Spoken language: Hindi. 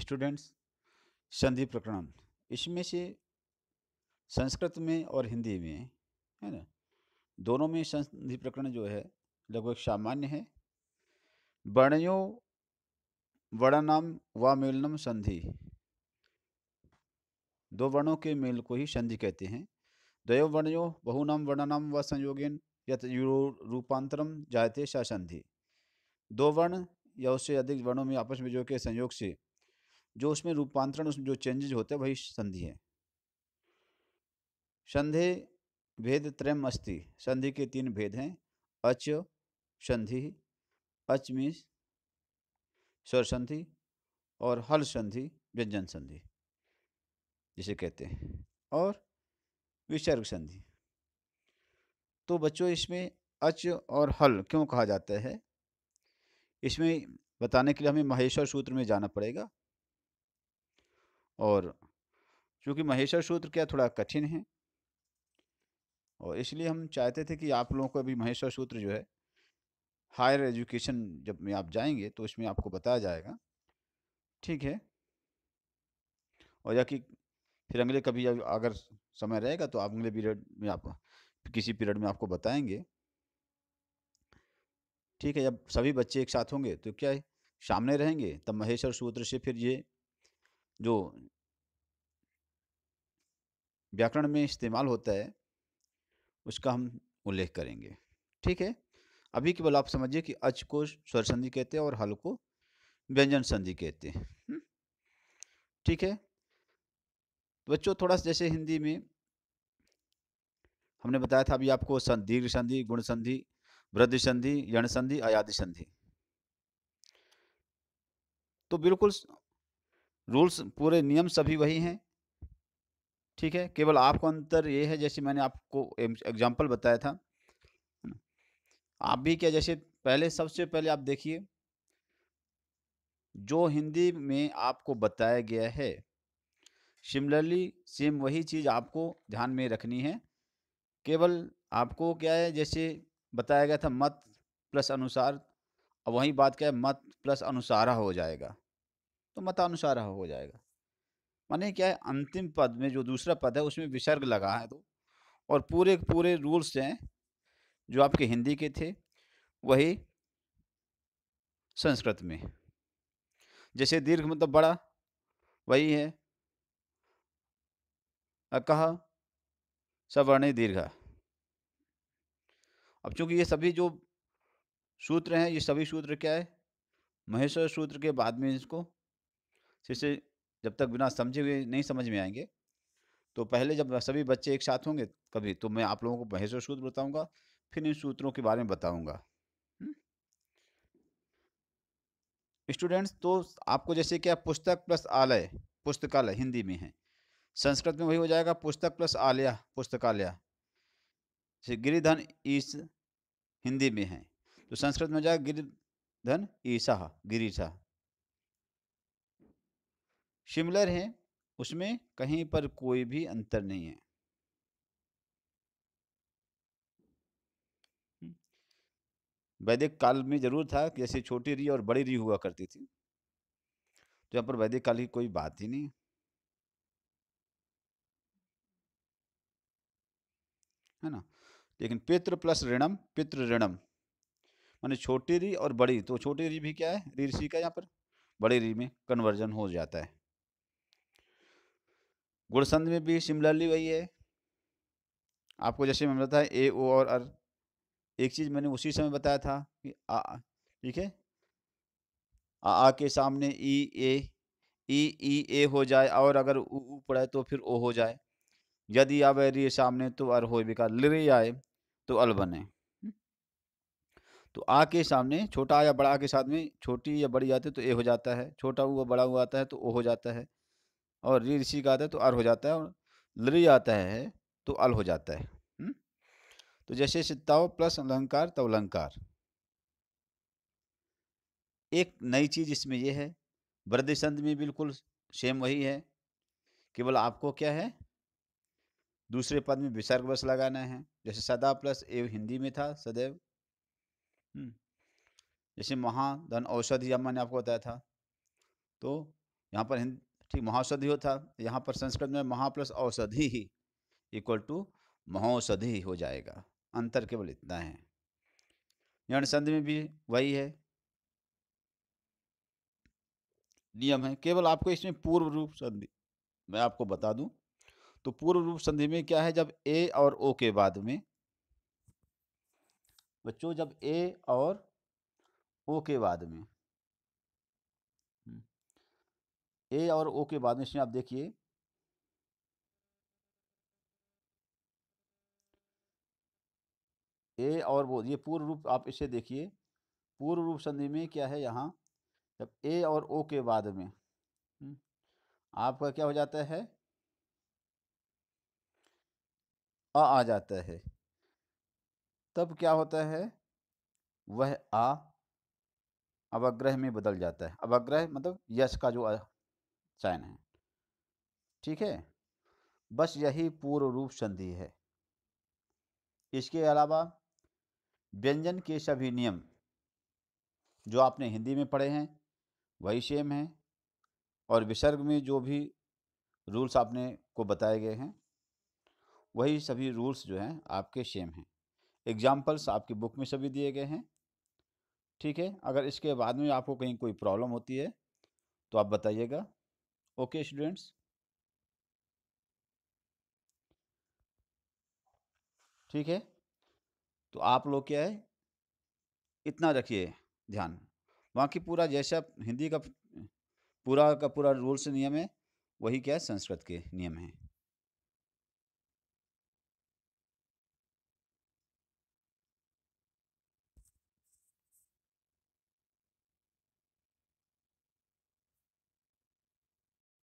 स्टूडेंट्स संधि प्रकरण इसमें से संस्कृत में और हिंदी में है ना दोनों में संधि प्रकरण जो है लगभग सामान्य है वर्णयो वर्णनाम व मेलनम संधि दो वर्णों के मेल को ही संधि कहते हैं द्वयो वर्णयो बहुनाम वर्णनाम व संयोगेन यत रूपांतरम जायते सा संधि दो वर्ण या उससे अधिक वर्णों में आपस में जो के संयोग से जो उसमें रूपांतरण उसमें जो चेंजेज होते हैं वही संधि है संधि भेद त्रयम अस्थि संधि के तीन भेद हैं अच संधि अच मीन्स स्वर संधि और हल संधि व्यंजन संधि जिसे कहते हैं और विसर्ग संधि तो बच्चों इसमें अच और हल क्यों कहा जाता है इसमें बताने के लिए हमें महेश्वर सूत्र में जाना पड़ेगा और चूँकि महेश्वर सूत्र क्या थोड़ा कठिन है और इसलिए हम चाहते थे कि आप लोगों को अभी महेश्वर सूत्र जो है हायर एजुकेशन जब में आप जाएंगे तो इसमें आपको बताया जाएगा ठीक है और या कि फिर अगले कभी अगर समय रहेगा तो आप अगले पीरियड में आप किसी पीरियड में आपको बताएंगे ठीक है जब सभी बच्चे एक साथ होंगे तो क्या है सामने रहेंगे तब महेश्वर सूत्र से फिर ये जो व्याकरण में इस्तेमाल होता है उसका हम उल्लेख करेंगे ठीक है अभी केवल आप समझिए कि अच को स्वर संधि कहते हैं और हल को व्यंजन संधि कहते हैं हम्म? ठीक है बच्चों थोड़ा सा जैसे हिंदी में हमने बताया था अभी आपको दीर्घ संधि गुण संधि वृद्धि संधि यण संधि अयाधि संधि तो बिल्कुल रूल्स पूरे नियम सभी वही हैं ठीक है केवल आपको अंतर ये है जैसे मैंने आपको एग्जाम्पल बताया था आप भी क्या जैसे पहले सबसे पहले आप देखिए जो हिंदी में आपको बताया गया है सिमिलरली सेम वही चीज़ आपको ध्यान में रखनी है केवल आपको क्या है जैसे बताया गया था मत प्लस अनुसार और वही बात क्या है मत प्लस अनुसारा हो जाएगा तो मतानुसार हो जाएगा माने क्या है अंतिम पद में जो दूसरा पद है उसमें विसर्ग लगा है तो और पूरे पूरे रूल्स हैं जो आपके हिंदी के थे वही संस्कृत में जैसे दीर्घ मतलब बड़ा वही है कहा सवर्ण दीर्घ अब चूंकि ये सभी जो सूत्र हैं ये सभी सूत्र क्या है महेश्वर सूत्र के बाद में इसको शिष्य जब तक बिना समझे हुए नहीं समझ में आएंगे तो पहले जब सभी बच्चे एक साथ होंगे कभी तो मैं आप लोगों को महेश्वर सूत्र बताऊंगा फिर इन सूत्रों के बारे में बताऊंगा स्टूडेंट्स तो आपको जैसे क्या पुस्तक प्लस आलय पुस्तकालय हिंदी में है संस्कृत में वही हो जाएगा पुस्तक प्लस आलया पुस्तकालय जैसे गिरिधन ईस हिंदी में है तो संस्कृत में हो जाएगा गिरिधन ईसा गिरिशाह सिमिलर हैं उसमें कहीं पर कोई भी अंतर नहीं है वैदिक काल में जरूर था कि जैसे छोटी री और बड़ी री हुआ करती थी तो यहाँ पर वैदिक काल की कोई बात ही नहीं है ना लेकिन पितृ प्लस ऋणम पितृ ऋणम माने छोटी री और बड़ी तो छोटी री भी क्या है री ऋषि का यहाँ पर बड़ी री में कन्वर्जन हो जाता है गुड़संद में भी सिमिलरली वही है आपको जैसे मैंने बताया ए ओ और अर एक चीज़ मैंने उसी समय बताया था कि आ ठीक है आ आ के सामने ई ए ई ई ए हो जाए और अगर ऊ पड़े तो फिर ओ हो जाए यदि आप रे सामने तो अर हो बेकार लिरे आए तो अल बने तो आ के सामने छोटा या बड़ा के साथ में छोटी या बड़ी आते तो ए हो जाता है छोटा हुआ बड़ा हुआ आता है तो ओ हो जाता है और री ऋषि का आता है तो अर हो जाता है और लरी आता है तो अल हो जाता है तो जैसे सिद्धाव प्लस अलंकार तव अलंकार एक नई चीज़ इसमें यह है वृद्धि संध में बिल्कुल सेम वही है केवल आपको क्या है दूसरे पद में विसर्ग बस लगाना है जैसे सदा प्लस एव हिंदी में था सदैव जैसे महाधन औषधि मैंने आपको बताया था तो यहाँ पर हिंद ठीक महाौषधि होता यहाँ पर संस्कृत में महा प्लस औषधि ही इक्वल टू ही हो जाएगा अंतर केवल इतना है यण संधि में भी वही है नियम है केवल आपको इसमें पूर्व रूप संधि मैं आपको बता दूं तो पूर्व रूप संधि में क्या है जब ए और ओ के बाद में बच्चों जब ए और ओ के बाद में हम्म, ए और ओ के बाद में इसमें आप देखिए ए और वो ये पूर्व रूप आप इसे देखिए पूर्व रूप संधि में क्या है यहाँ जब ए और ओ के बाद में हम्म, आपका क्या हो जाता है आ आ जाता है तब क्या होता है वह आ अवग्रह में बदल जाता है अवग्रह मतलब यश का जो चयन है ठीक है बस यही पूर्व रूप संधि है इसके अलावा व्यंजन के सभी नियम जो आपने हिंदी में पढ़े हैं वही सेम है और विसर्ग में जो भी रूल्स आपने को बताए गए हैं वही सभी रूल्स जो हैं आपके सेम हैं एग्जाम्पल्स आपकी बुक में सभी दिए गए हैं ठीक है अगर इसके बाद में आपको कहीं कोई प्रॉब्लम होती है तो आप बताइएगा ओके स्टूडेंट्स ठीक है तो आप लोग क्या है इतना रखिए ध्यान बाकी पूरा जैसा हिंदी का पूरा का पूरा रूल्स नियम है वही क्या है संस्कृत के नियम हैं